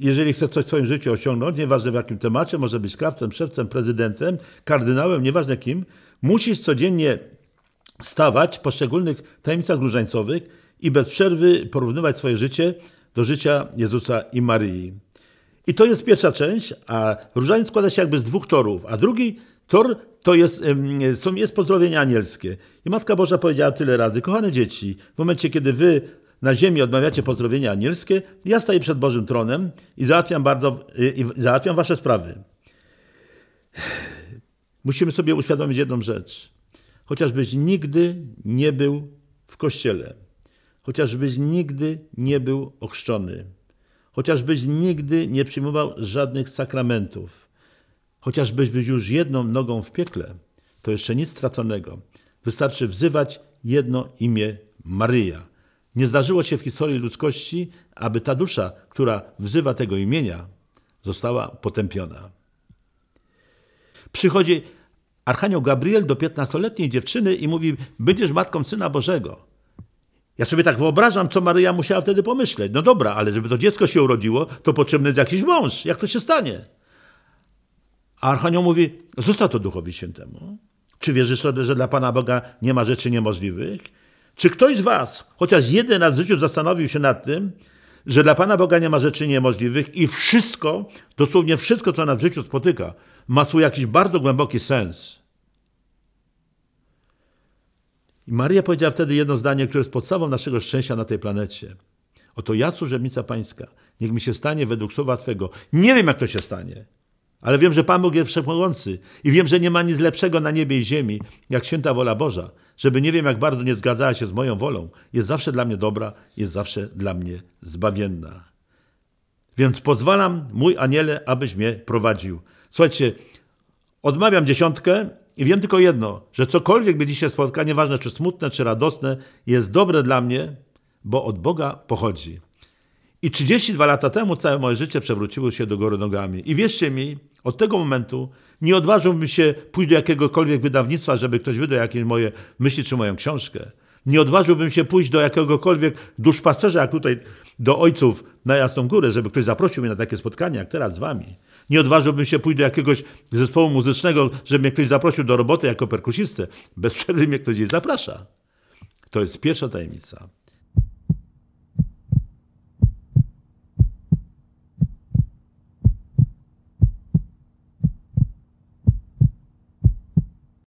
jeżeli chce coś w swoim życiu osiągnąć, nieważne w jakim temacie, może być krawcem, szewcem, prezydentem, kardynałem, nieważne kim, musisz codziennie stawać w poszczególnych tajemnicach różańcowych i bez przerwy porównywać swoje życie do życia Jezusa i Maryi. I to jest pierwsza część, a różaniec składa się jakby z dwóch torów, a drugi tor to jest, są, jest pozdrowienia anielskie. I Matka Boża powiedziała tyle razy, kochane dzieci, w momencie, kiedy wy na ziemi odmawiacie pozdrowienia anielskie, ja staję przed Bożym tronem i załatwiam, bardzo, y, i załatwiam wasze sprawy. Musimy sobie uświadomić jedną rzecz. Chociażbyś nigdy nie był w kościele, chociażbyś nigdy nie był ochrzczony, chociażbyś nigdy nie przyjmował żadnych sakramentów, chociażbyś był już jedną nogą w piekle, to jeszcze nic straconego. Wystarczy wzywać jedno imię Maryja. Nie zdarzyło się w historii ludzkości, aby ta dusza, która wzywa tego imienia, została potępiona. Przychodzi Archanioł Gabriel do piętnastoletniej dziewczyny i mówi: Będziesz matką syna Bożego. Ja sobie tak wyobrażam, co Maryja musiała wtedy pomyśleć. No dobra, ale żeby to dziecko się urodziło, to potrzebny jest jakiś mąż. Jak to się stanie? A Archanioł mówi: Zostaw to duchowi świętemu. Czy wierzysz, że dla Pana Boga nie ma rzeczy niemożliwych? Czy ktoś z Was chociaż jeden raz w życiu zastanowił się nad tym, że dla Pana Boga nie ma rzeczy niemożliwych i wszystko, dosłownie wszystko, co nas w życiu spotyka, ma swój jakiś bardzo głęboki sens? I Maria powiedziała wtedy jedno zdanie, które jest podstawą naszego szczęścia na tej planecie. Oto ja, służebnica Pańska, niech mi się stanie według słowa Twego. Nie wiem, jak to się stanie, ale wiem, że Pan Bóg jest wszechmogący i wiem, że nie ma nic lepszego na niebie i ziemi, jak święta wola Boża, żeby nie wiem, jak bardzo nie zgadzała się z moją wolą, jest zawsze dla mnie dobra, jest zawsze dla mnie zbawienna. Więc pozwalam, mój aniele, abyś mnie prowadził. Słuchajcie, odmawiam dziesiątkę i wiem tylko jedno, że cokolwiek by dzisiaj spotka, nieważne czy smutne, czy radosne, jest dobre dla mnie, bo od Boga pochodzi. I 32 lata temu całe moje życie przewróciło się do góry nogami. I wierzcie mi, od tego momentu nie odważyłbym się pójść do jakiegokolwiek wydawnictwa, żeby ktoś wydał jakieś moje myśli czy moją książkę. Nie odważyłbym się pójść do jakiegokolwiek duszpasterza, jak tutaj do ojców na Jasną Górę, żeby ktoś zaprosił mnie na takie spotkanie, jak teraz z wami. Nie odważyłbym się pójść do jakiegoś zespołu muzycznego, żeby mnie ktoś zaprosił do roboty jako perkusistę. Bez przerwy mnie ktoś gdzieś zaprasza. To jest pierwsza tajemnica.